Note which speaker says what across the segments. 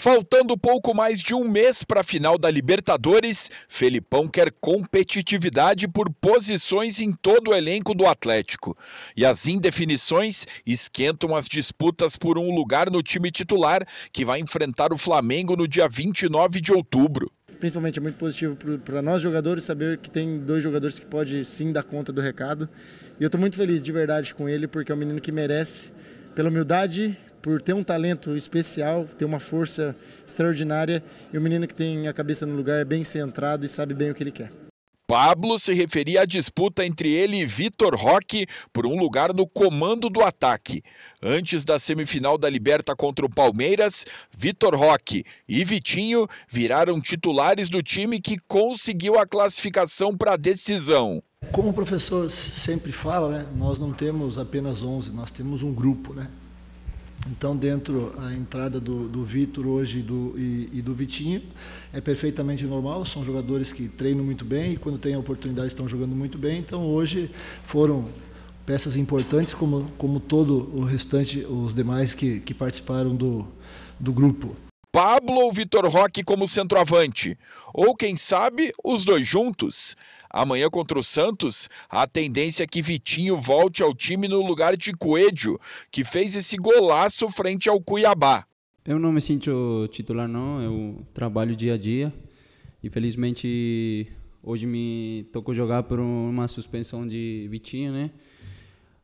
Speaker 1: Faltando pouco mais de um mês para a final da Libertadores, Felipão quer competitividade por posições em todo o elenco do Atlético. E as indefinições esquentam as disputas por um lugar no time titular, que vai enfrentar o Flamengo no dia 29 de outubro principalmente é muito positivo
Speaker 2: para nós jogadores saber que tem dois jogadores que pode sim dar conta do recado. E eu estou muito feliz de verdade com ele, porque é um menino que merece, pela humildade, por ter um talento especial, ter uma força extraordinária e um menino que tem a cabeça no lugar, é bem centrado e sabe bem o que ele quer.
Speaker 1: Pablo se referia à disputa entre ele e Vitor Roque por um lugar no comando do ataque. Antes da semifinal da Liberta contra o Palmeiras, Vitor Roque e Vitinho viraram titulares do time que conseguiu a classificação para a decisão.
Speaker 3: Como o professor sempre fala, né, nós não temos apenas 11, nós temos um grupo, né? Então, dentro a entrada do, do Vitor hoje do, e, e, do Vitinho é perfeitamente normal. São jogadores que treinam muito bem e quando têm a oportunidade estão jogando muito bem. Então, hoje foram peças importantes, como, como todo o restante, os demais que, que participaram do,
Speaker 1: do grupo. Pablo ou Vitor Roque como centroavante, ou quem sabe os dois juntos. Amanhã contra o Santos, a tendência é que Vitinho volte ao time no lugar de Coelho, que fez esse golaço frente ao Cuiabá.
Speaker 4: Eu não me sinto titular não, eu trabalho dia a dia. Infelizmente hoje me tocou jogar por uma suspensão de Vitinho, né?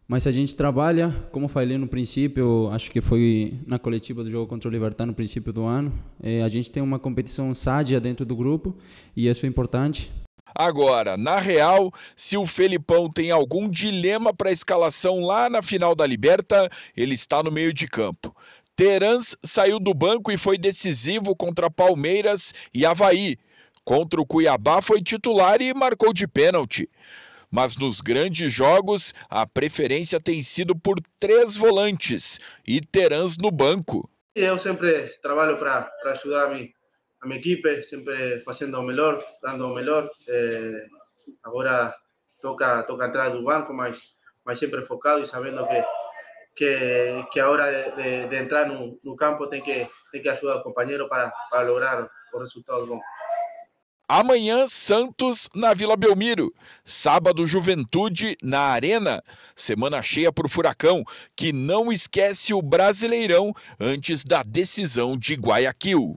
Speaker 4: Mas a gente trabalha, como falei no princípio, acho que foi na coletiva do jogo contra o Libertar no princípio do ano, é, a gente tem uma competição sádia dentro do grupo e isso é importante.
Speaker 1: Agora, na real, se o Felipão tem algum dilema para a escalação lá na final da Liberta, ele está no meio de campo. Terans saiu do banco e foi decisivo contra Palmeiras e Havaí. Contra o Cuiabá foi titular e marcou de pênalti mas nos grandes jogos a preferência tem sido por três volantes e terãs no banco.
Speaker 5: Eu sempre trabalho para ajudar a minha, a minha equipe, sempre fazendo o melhor, dando o melhor. É, eh, agora toca, toca entrar do banco, mas, mas sempre focado e sabendo que, que, que a hora de, de, de entrar no, no, campo tem que, tem que ajudar o companheiro para, para lograr o resultado bom.
Speaker 1: Amanhã, Santos na Vila Belmiro. Sábado, Juventude na Arena. Semana cheia para o Furacão, que não esquece o Brasileirão antes da decisão de Guayaquil.